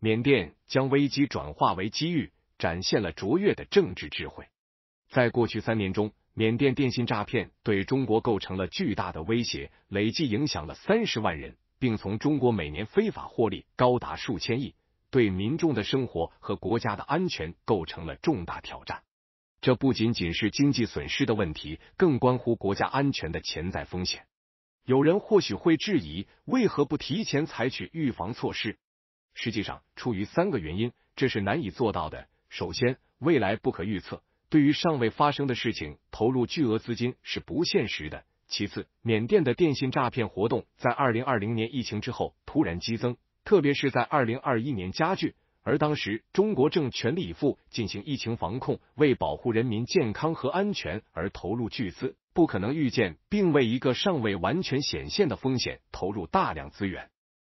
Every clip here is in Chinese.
缅甸将危机转化为机遇，展现了卓越的政治智慧。在过去三年中，缅甸电信诈骗对中国构成了巨大的威胁，累计影响了三十万人，并从中国每年非法获利高达数千亿，对民众的生活和国家的安全构成了重大挑战。这不仅仅是经济损失的问题，更关乎国家安全的潜在风险。有人或许会质疑，为何不提前采取预防措施？实际上，出于三个原因，这是难以做到的。首先，未来不可预测，对于尚未发生的事情，投入巨额资金是不现实的。其次，缅甸的电信诈骗活动在二零二零年疫情之后突然激增，特别是在二零二一年加剧。而当时中国正全力以赴进行疫情防控，为保护人民健康和安全而投入巨资，不可能预见并为一个尚未完全显现的风险投入大量资源。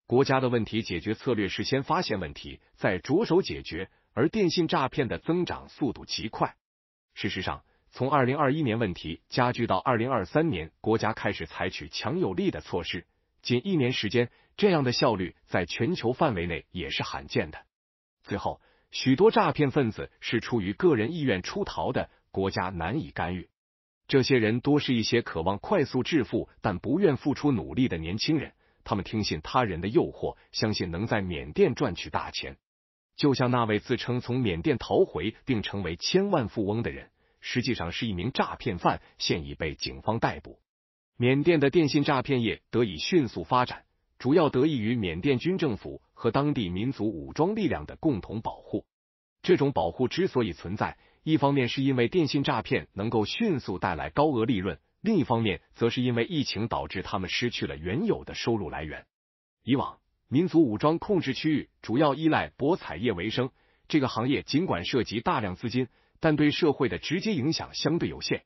国家的问题解决策略是先发现问题，再着手解决。而电信诈骗的增长速度极快。事实上，从二零二一年问题加剧到二零二三年，国家开始采取强有力的措施，仅一年时间，这样的效率在全球范围内也是罕见的。最后，许多诈骗分子是出于个人意愿出逃的，国家难以干预。这些人多是一些渴望快速致富但不愿付出努力的年轻人。他们听信他人的诱惑，相信能在缅甸赚取大钱。就像那位自称从缅甸逃回并成为千万富翁的人，实际上是一名诈骗犯，现已被警方逮捕。缅甸的电信诈骗业得以迅速发展，主要得益于缅甸军政府和当地民族武装力量的共同保护。这种保护之所以存在，一方面是因为电信诈骗能够迅速带来高额利润。另一方面，则是因为疫情导致他们失去了原有的收入来源。以往，民族武装控制区域主要依赖博彩业为生，这个行业尽管涉及大量资金，但对社会的直接影响相对有限。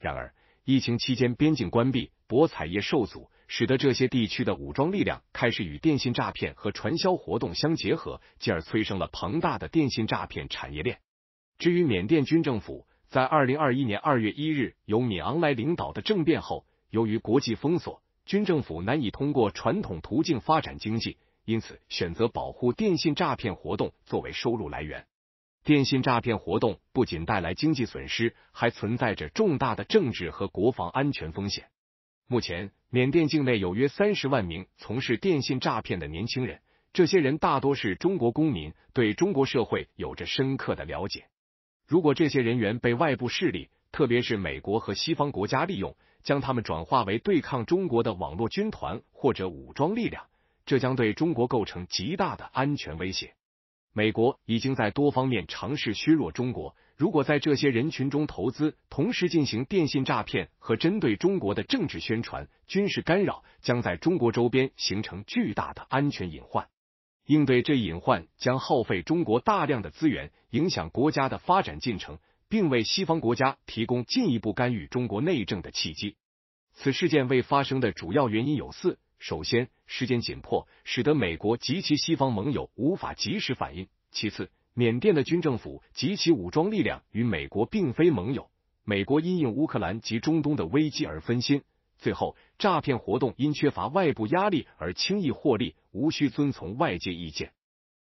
然而，疫情期间边境关闭，博彩业受阻，使得这些地区的武装力量开始与电信诈骗和传销活动相结合，进而催生了庞大的电信诈骗产业链。至于缅甸军政府。在二零二一年二月一日由米昂莱领导的政变后，由于国际封锁，军政府难以通过传统途径发展经济，因此选择保护电信诈骗活动作为收入来源。电信诈骗活动不仅带来经济损失，还存在着重大的政治和国防安全风险。目前，缅甸境内有约三十万名从事电信诈骗的年轻人，这些人大多是中国公民，对中国社会有着深刻的了解。如果这些人员被外部势力，特别是美国和西方国家利用，将他们转化为对抗中国的网络军团或者武装力量，这将对中国构成极大的安全威胁。美国已经在多方面尝试削弱中国。如果在这些人群中投资，同时进行电信诈骗和针对中国的政治宣传、军事干扰，将在中国周边形成巨大的安全隐患。应对这一隐患将耗费中国大量的资源，影响国家的发展进程，并为西方国家提供进一步干预中国内政的契机。此事件未发生的主要原因有四：首先，时间紧迫，使得美国及其西方盟友无法及时反应；其次，缅甸的军政府及其武装力量与美国并非盟友，美国因应乌克兰及中东的危机而分心。最后，诈骗活动因缺乏外部压力而轻易获利，无需遵从外界意见。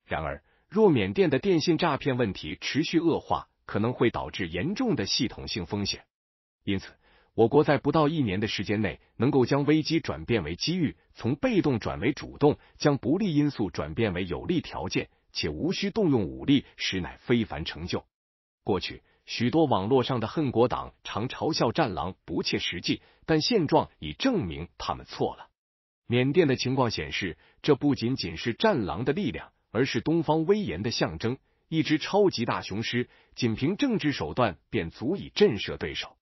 然而，若缅甸的电信诈骗问题持续恶化，可能会导致严重的系统性风险。因此，我国在不到一年的时间内，能够将危机转变为机遇，从被动转为主动，将不利因素转变为有利条件，且无需动用武力，实乃非凡成就。过去。许多网络上的恨国党常嘲笑战狼不切实际，但现状已证明他们错了。缅甸的情况显示，这不仅仅是战狼的力量，而是东方威严的象征。一只超级大雄狮，仅凭政治手段便足以震慑对手。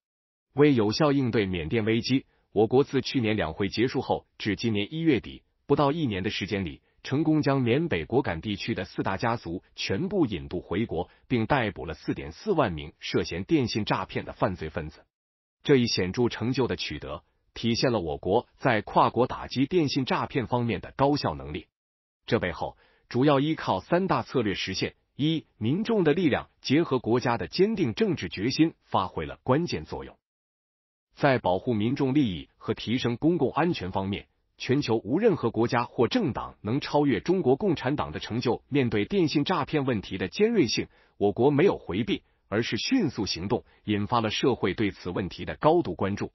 为有效应对缅甸危机，我国自去年两会结束后至今年一月底，不到一年的时间里。成功将缅北果敢地区的四大家族全部引渡回国，并逮捕了四点四万名涉嫌电信诈骗的犯罪分子。这一显著成就的取得，体现了我国在跨国打击电信诈骗方面的高效能力。这背后主要依靠三大策略实现：一、民众的力量结合国家的坚定政治决心发挥了关键作用，在保护民众利益和提升公共安全方面。全球无任何国家或政党能超越中国共产党的成就。面对电信诈骗问题的尖锐性，我国没有回避，而是迅速行动，引发了社会对此问题的高度关注。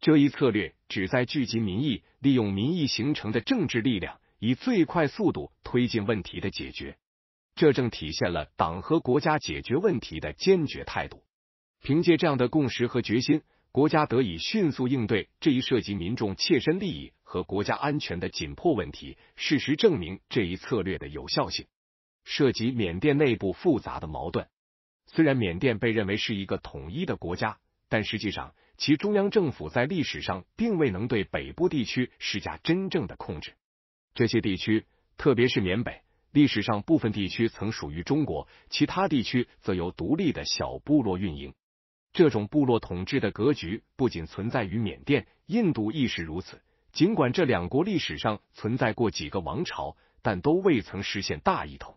这一策略旨在聚集民意，利用民意形成的政治力量，以最快速度推进问题的解决。这正体现了党和国家解决问题的坚决态度。凭借这样的共识和决心。国家得以迅速应对这一涉及民众切身利益和国家安全的紧迫问题。事实证明这一策略的有效性。涉及缅甸内部复杂的矛盾。虽然缅甸被认为是一个统一的国家，但实际上其中央政府在历史上并未能对北部地区施加真正的控制。这些地区，特别是缅北，历史上部分地区曾属于中国，其他地区则由独立的小部落运营。这种部落统治的格局不仅存在于缅甸、印度，亦是如此。尽管这两国历史上存在过几个王朝，但都未曾实现大一统。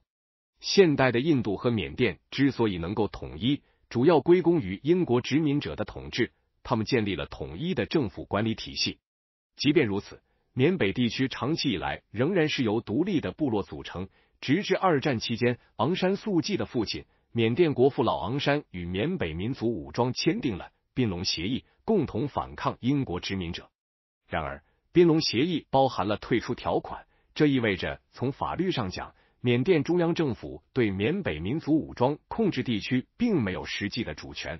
现代的印度和缅甸之所以能够统一，主要归功于英国殖民者的统治，他们建立了统一的政府管理体系。即便如此，缅北地区长期以来仍然是由独立的部落组成，直至二战期间，昂山素季的父亲。缅甸国父老昂山与缅北民族武装签订了宾隆协议，共同反抗英国殖民者。然而，宾隆协议包含了退出条款，这意味着从法律上讲，缅甸中央政府对缅北民族武装控制地区并没有实际的主权。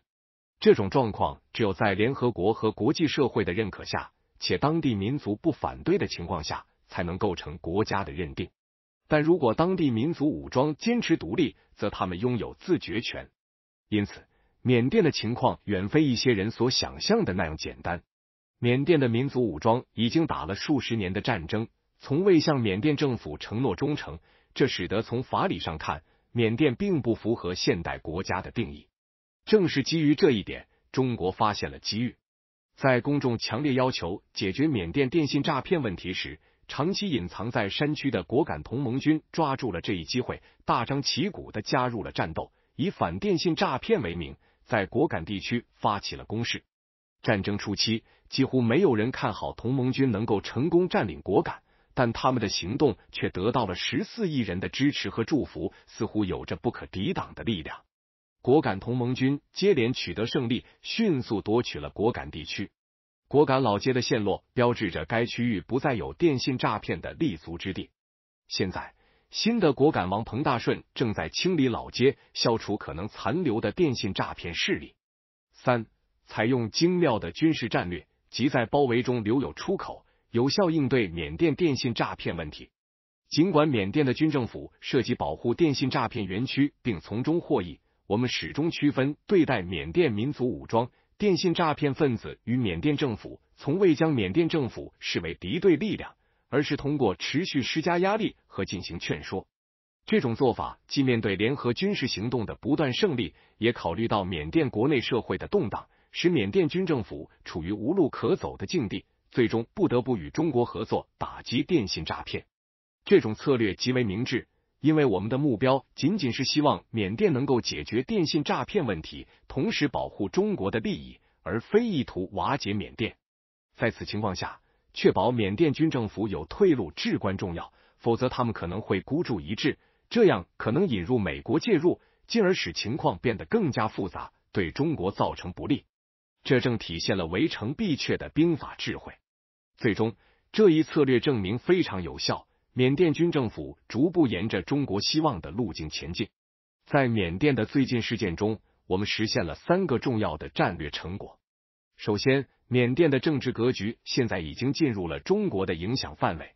这种状况只有在联合国和国际社会的认可下，且当地民族不反对的情况下，才能构成国家的认定。但如果当地民族武装坚持独立，则他们拥有自决权。因此，缅甸的情况远非一些人所想象的那样简单。缅甸的民族武装已经打了数十年的战争，从未向缅甸政府承诺忠诚，这使得从法理上看，缅甸并不符合现代国家的定义。正是基于这一点，中国发现了机遇。在公众强烈要求解决缅甸电信诈骗问题时。长期隐藏在山区的果敢同盟军抓住了这一机会，大张旗鼓的加入了战斗，以反电信诈骗为名，在果敢地区发起了攻势。战争初期，几乎没有人看好同盟军能够成功占领果敢，但他们的行动却得到了十四亿人的支持和祝福，似乎有着不可抵挡的力量。果敢同盟军接连取得胜利，迅速夺取了果敢地区。果敢老街的陷落，标志着该区域不再有电信诈骗的立足之地。现在，新的果敢王彭大顺正在清理老街，消除可能残留的电信诈骗势力。三，采用精妙的军事战略即在包围中留有出口，有效应对缅甸电信诈骗问题。尽管缅甸的军政府涉及保护电信诈骗园区并从中获益，我们始终区分对待缅甸民族武装。电信诈骗分子与缅甸政府从未将缅甸政府视为敌对力量，而是通过持续施加压力和进行劝说。这种做法既面对联合军事行动的不断胜利，也考虑到缅甸国内社会的动荡，使缅甸军政府处于无路可走的境地，最终不得不与中国合作打击电信诈骗。这种策略极为明智。因为我们的目标仅仅是希望缅甸能够解决电信诈骗问题，同时保护中国的利益，而非意图瓦解缅甸。在此情况下，确保缅甸军政府有退路至关重要，否则他们可能会孤注一掷，这样可能引入美国介入，进而使情况变得更加复杂，对中国造成不利。这正体现了围城必却的兵法智慧。最终，这一策略证明非常有效。缅甸军政府逐步沿着中国希望的路径前进。在缅甸的最近事件中，我们实现了三个重要的战略成果。首先，缅甸的政治格局现在已经进入了中国的影响范围。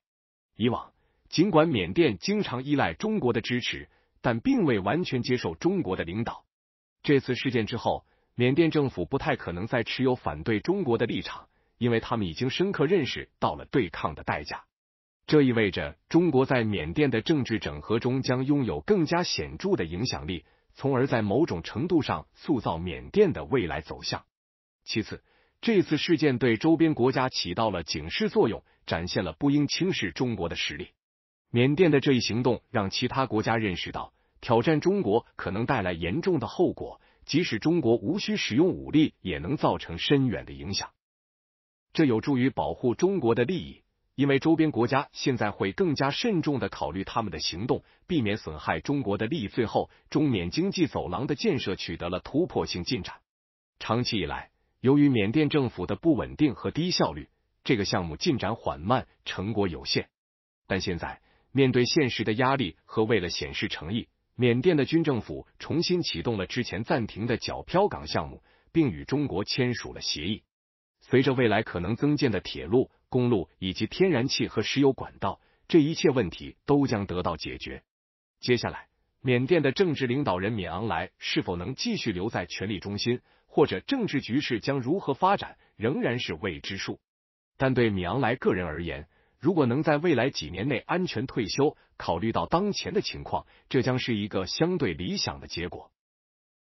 以往，尽管缅甸经常依赖中国的支持，但并未完全接受中国的领导。这次事件之后，缅甸政府不太可能再持有反对中国的立场，因为他们已经深刻认识到了对抗的代价。这意味着中国在缅甸的政治整合中将拥有更加显著的影响力，从而在某种程度上塑造缅甸的未来走向。其次，这次事件对周边国家起到了警示作用，展现了不应轻视中国的实力。缅甸的这一行动让其他国家认识到，挑战中国可能带来严重的后果，即使中国无需使用武力，也能造成深远的影响。这有助于保护中国的利益。因为周边国家现在会更加慎重的考虑他们的行动，避免损害中国的利益。最后，中缅经济走廊的建设取得了突破性进展。长期以来，由于缅甸政府的不稳定和低效率，这个项目进展缓慢，成果有限。但现在，面对现实的压力和为了显示诚意，缅甸的军政府重新启动了之前暂停的皎漂港项目，并与中国签署了协议。随着未来可能增建的铁路。公路以及天然气和石油管道，这一切问题都将得到解决。接下来，缅甸的政治领导人敏昂莱是否能继续留在权力中心，或者政治局势将如何发展，仍然是未知数。但对米昂莱个人而言，如果能在未来几年内安全退休，考虑到当前的情况，这将是一个相对理想的结果。